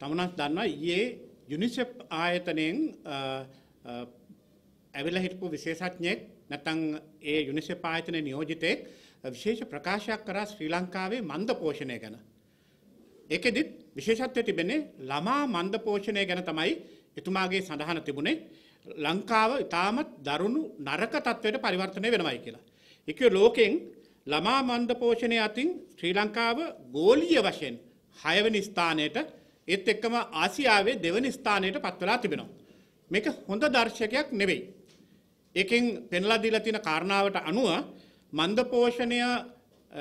තමනක් දන්නවා ඊයේ යුනිසෙප් ආයතනයෙන් ඇවිල්ලා හිටපු විශේෂඥයෙක් නැත්නම් ඒ යුනිසෙප් ආයතනයේ නියෝජිතයෙක් විශේෂ ප්‍රකාශයක් කරා ශ්‍රී ලංකාවේ මන්ද පෝෂණය ගැන. ඒකෙදිත් විශේෂත්වය තිබෙන්නේ ළමා මන්ද පෝෂණය ගැන තමයි එතුමාගේ සඳහන තිබුණේ ලංකාව ඉතාමත් දරුණු නරක තත්ත්වයට පරිවර්තනය වෙනවයි කියලා. එකය ලෝකෙන් ළමා මන්ද පෝෂණය අතින් ශ්‍රී ලංකාව ගෝලීය වශයෙන් හයවැනි ස්ථානයට ඒත් එක්කම ආසියාවේ දෙවනි ස්ථානයට පත්වලා තිබෙනවා. මේක හොඳ දර්ශකයක් නෙවෙයි. එකෙන් පෙන්ලා දීලා තියෙන කාරණාවට අනුව මන්දපෝෂණය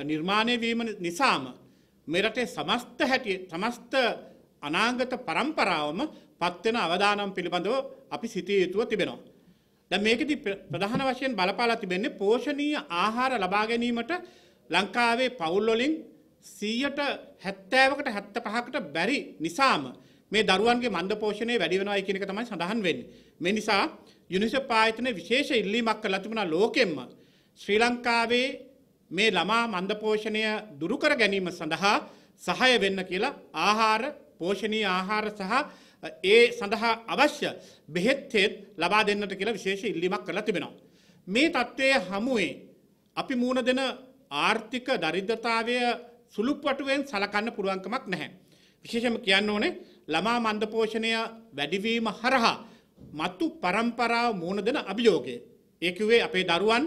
නිර්මාණය වීම නිසාම මෙරටේ සමස්ත හැටි සමස්ත අනාගත પરම්පරාවම පත්වෙන අවදානම් පිළිබඳව අපි සිටිය යුතුව තිබෙනවා. දැන් මේකෙදි ප්‍රධාන වශයෙන් බලපාලා තිබෙන්නේ පෝෂණීය ආහාර ලබා ගැනීමට ලංකාවේ පවුල් වලින් සීයට හැත්තෑවකට හැත්ත පහකට බැරි නිසාම මේ දරුවන්ගේ මන්ද පෝෂණය වැඩිවෙනවායි කියනක තමයි සඳහන් වෙන්න. මේ නිසා යුනිස පායතන විශේෂ ඉල්ලීමක් ලතිබුණ ලෝකෙම්ම ශ්‍රී ලංකාවේ මේ ළමා මන්දපෝෂණය දුරුකර ගැනීම සඳහා සහය වෙන්න කියලා ආහාර පෝෂණී ආහාර සහ ඒ සඳහා අවශ්‍ය බෙහෙත්තෙත් ලබා දෙන්නට කියලා විශේෂ ඉල්ලිමක් කරලා තිබෙනවා. මේ තත්ත්වය හමුවේ අපි මූුණ දෙන ආර්ථික දරිද්‍රතාවය සුළුපටුවෙන් සලකන්න පුළුවන්කමක් නැහැ. විශේෂම කියන්න ඕනේ ළමා මන්දපෝෂණය වැඩිවීම හරහා මත්තු පරම්පරාව මූුණ දෙන අභියෝගය. ඒකවේ අපේ දරුවන්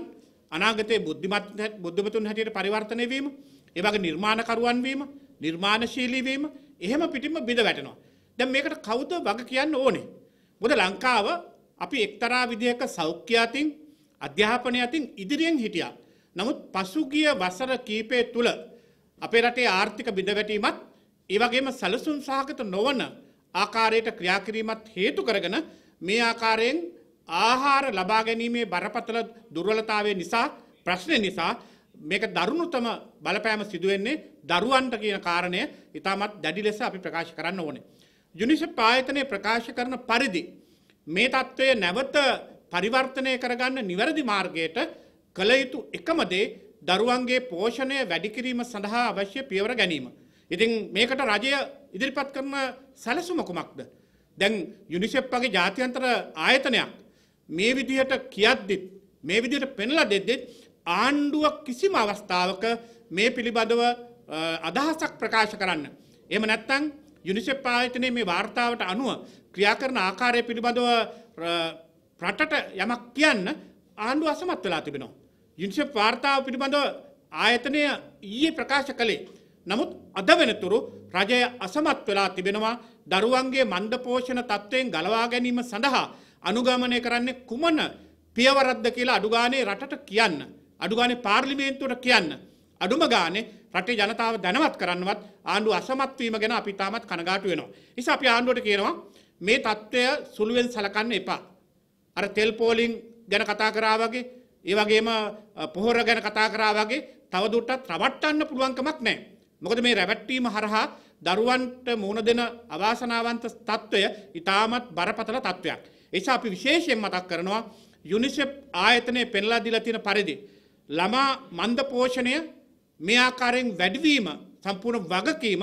අනාගතයේ බුද්ධිමත් බුද්ධමතුන් හැටියට පරිවර්තනය වීම ඒවගේ නිර්මාණකරුවන් වීම නිර්මාණශීලීවීම එහෙම පිටිම බිඳ වැටනවා. දැන් මේකට කවුද වග කියන්න ඕනේ. බොද ලංකාව අපි එක්තරා විදිහක සෞඛ්‍යාතින් අධ්‍යාපනය අතින් ඉදිරියෙන් හිටියා. නමුත් පසුගිය වසර කීපය තුළ අපේ රටේ ආර්ථික බිඳවැටීමත් ඒවගේම සැලසුම් සහගත නොවන ආකාරයට ක්‍රියාකිරීමත් හේතු කරගෙන මේ ආකාරයෙන් ආහාර ලබා ගැනීමේ බරපතල දුර්වලතාවය නිසා ප්‍රශ්නය නිසා මේක දරුණුතම බලපෑම සිදුවෙන්නේ දරුවන්ට කියන කාරණය ඉතාමත් දැඩි ලෙස අපි ප්‍රකාශ කරන්න ඕනේ. යුනිසෙෆ් ආයතනය ප්‍රකාශ කරන පරිදි මේ தত্ত্বය නැවත පරිවර්තනය කරගන්න නිවැරදි මාර්ගයට කළ යුතු එකම දේ දරුවන්ගේ පෝෂණය වැඩිකිරීම සඳහා අවශ්‍ය පියවර ගැනීම. ඉතින් මේකට රජය ඉදිරිපත් කරන සැලසුම කුමක්ද. දැන් යුනිසෙප්පගේ ජාතියන්තර ආයතනයක් මේ විදිහට කියද්දිත් මේ විදිහට පෙන්ලා දෙද්දිත් ආණ්ඩුව කිසිම අවස්ථාවක මේ පිළිබඳව අදහසක් ප්‍රකාශ කරන්න. එම නැත්තං යුනිසෙප් ආයතනය මේ වාර්තාවට අනුව ක්‍රියා කරන ආකාරය පිළිබඳව රටට යමක් කියන්න ආණ්ඩුව අසමත් වෙලා තිබෙනවා. යුනිසෙෆ් වාර්තාව පිළිබඳ ආයතනය ඊයේ ප්‍රකාශ කළේ. නමුත් අද වෙනතුරු රජය අසමත් වෙලා තිබෙනවා දරුවන්ගේ මන්ද පෝෂණ තත්ත්වයෙන් ගලවා ගැනීම සඳහා අනුගමනය කරන්නේ කුමන පියවරද්ද කියලා අඩුගානේ රටට කියන්න. අඩුගානේ පාර්ලිමේන්තුවට කියන්න. අඩුම ගානේ රටේ ජනතාව දැනවත් කරන්නවත් ආණ්ඩු අසමත්වීම ගැන අපි තාමත් කනගාටු වෙනවා. නිසා අපි ආණ්ඩුවට කියනවා මේ தত্ত্বය සුළුවෙන් සලකන්න එපා. අර තෙල් පෝලිං ගැන කතා කරා වගේ ඒ වගේම පොහොර ගැන කතා කරා වගේ තවදුරටත් රවට්ටන්න පුළුවන්කමක් නැහැ. මොකද මේ රැවට්ටීම හරහා දරුවන්ට මුණ දෙන අවාසනාවන්ත තත්ත්වය ඊටමත් බරපතල තත්ත්වයක්. එනිසා අපි විශේෂයෙන් මතක් කරනවා යුනිසෙෆ් ආයතනය පෙන්ලා දීලා තියෙන පරිදි ළමා මන්ද පෝෂණය මේ ආකාරයෙන් වැඩිවීම සම්පූර්ණ වගකීම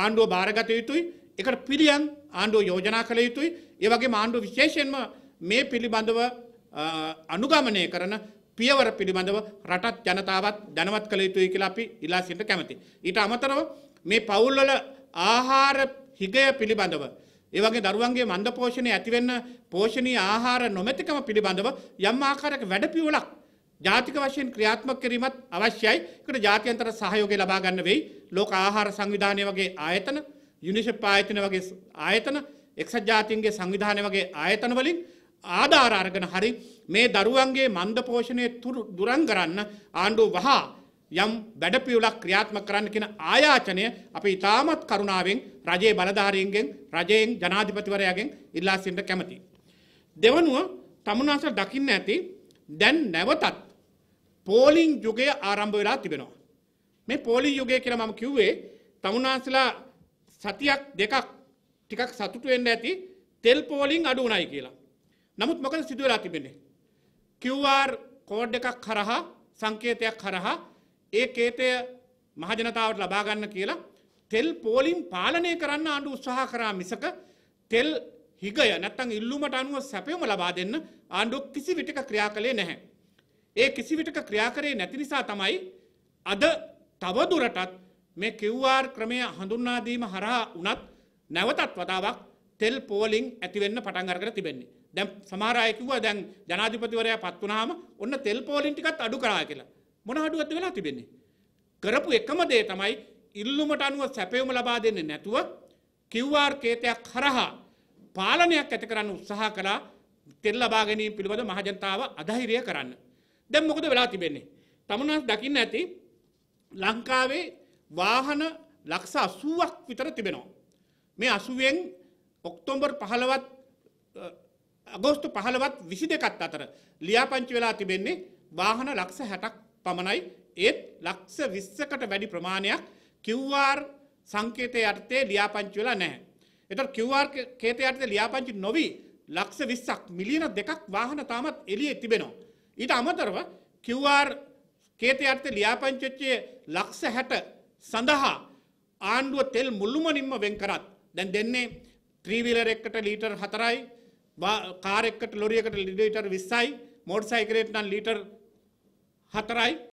ආණ්ඩුව භාරගත යුතුයි. ඒකට පිළියම් ආණ්ඩුව යෝජනා කළ යුතුයි. ඒ වගේම ආණ්ඩුව විශේෂයෙන්ම මේ පිළිබඳව අනුගමනය කරන පියවර පිළිබඳව රටත් ජනතාවත් දැනවත් කළ යුතුයි කියලා අපි ඉල්ලා සිට කැමති. ඊට අමතරව මේ පවුල්වල ආහාර හිගය පිළිබඳව ඒවගේ දරුවන්ගේ මන්ද පෝෂණය ඇතිවෙන්න පෝෂණී ආහාර නොමැතිකම පිළිබඳව යම් ආකාරයක වැඩපියවලක් ජාතික වශයෙන් ක්‍රියාත්මක කිරීමත් අවශ්‍යයි. ඒකට ජාත්‍යන්තර සහයෝගය ලබා ගන්න වෙයි. ලෝක ආහාර සංවිධානය වගේ ආයතන, යුනිසෙෆ් ආයතන වගේ ආයතන, එක්සත් ජාතීන්ගේ සංවිධානය වගේ ආයතන වලින් ආධාර අරගෙන හරි මේ දරුවන්ගේ මන්ද පෝෂණය දුරන් කරන්න ආණ්ඩුව වහා යම් වැඩපියුලක් ක්‍රියාත්ම කරන්න කෙන ආයාචනය අපි ඉතාමත් කරුණාවෙන් රජයේ බලධාරීන්ගෙන් රජයෙන් ජනාධිපතිවරයාගෙන් ඉල්ලාසින්ට කැමති. දෙවනුව තමුණවාසට දකින්න ඇති දැන් නැවතත් පෝලිං යුගය ආරම්භ වෙලා තිබෙනවා. මේ පෝලිං යුගය කියලා මම කිව්වේ තමුණවාසලා සතියක් දෙකක් ටිකක් සතුටු වෙන්න ඇති තෙල් පෝලිං අඩු වුණයි කියලා. නමුත් මොකද සිදුවලා තිබෙන්නේ. QR කෝඩ් එකක් කරහා සංකේතයක් කරහා ඒ කේතය මහජනතාවට ලබාගන්න කියලා තෙල් පෝලිම් පාලනය කරන්න ආණ්ඩු උත්සාහ කරා මිසක තෙල් හිගය නැත්තං ඉල්ලුමට අනුව සැපයම ලබා දෙන්න ආණ්ඩුව කිසි විටක ක්‍රියා කළේ නැහැ. ඒ කිසි විටක ක්‍රියා කරේ නැති නිසා තමයි අද තවදුරටත් මේ QR ක්‍රමය හඳුන්වාදීම හරහා වුණත් නැවතත් වතාවක් තෙල් පෝලිං ඇතිවෙන්න පටන් අරගෙන තිබෙන්නේ. දැන් සමහර අය කිව්වා දැන් ජනාධිපතිවරයා පත් වුණාම ඔන්න තෙල් පෝලින් ටිකත් අඩු කරා කියලා. මොන අඩුවක්ද වෙලා තිබෙන්නේ? කරපු එකම දේ තමයි ඉල්ලුමට අනුව සැපයුම ලබා දෙන්නේ නැතුව කිව්වාර් කේතයක් හරහා පාලනයක් ඇති කරන්න උත්සාහ කළා තෙල් ලබා ගැනීම පිළිබඳ මහජනතාව අධෛර්ය කරන්න. දැන් මොකද වෙලා තිබෙන්නේ? තමුන්ස් දකින්න ඇති ලංකාවේ වාහන ලක්ෂ 80ක් විතර තිබෙනවා. මේ 80න් ඔක්තෝබර් 15ත් අගෝස්තු පහළවත් විසි දෙකත් අතර ලියාපංචි වෙලා තිබෙන්නේ වාහන ලක්ෂ හැටක් පමණයි ඒත් ලක්ෂ විස්සකට වැඩි ප්‍රමාණයක් කිව්වාර් සංකේතය අර්ථය ලියාපංචි වෙලා නෑ. එතට කිව්වාර් කේතය අර්ථ ලියාපංචි නොවී ලක්ෂ විස්සක් මිලියන දෙකක් වාහන තාමත් එලිය තිබෙනවා. ඊට අමතරව කිව්වාර් කේතය අර්ථ ලියාපංචච්චය ලක්ෂ හැට සඳහා ආණ්ඩුව තෙල් මුල්ලුමනින්ම වෙන් කරත් දැන් දෙන්නේ ත්‍රීවිලර එක්කට ලීටර් හතරයි कार लोरी लीटर विस्साई मोटर सैकिल लीटर हतराई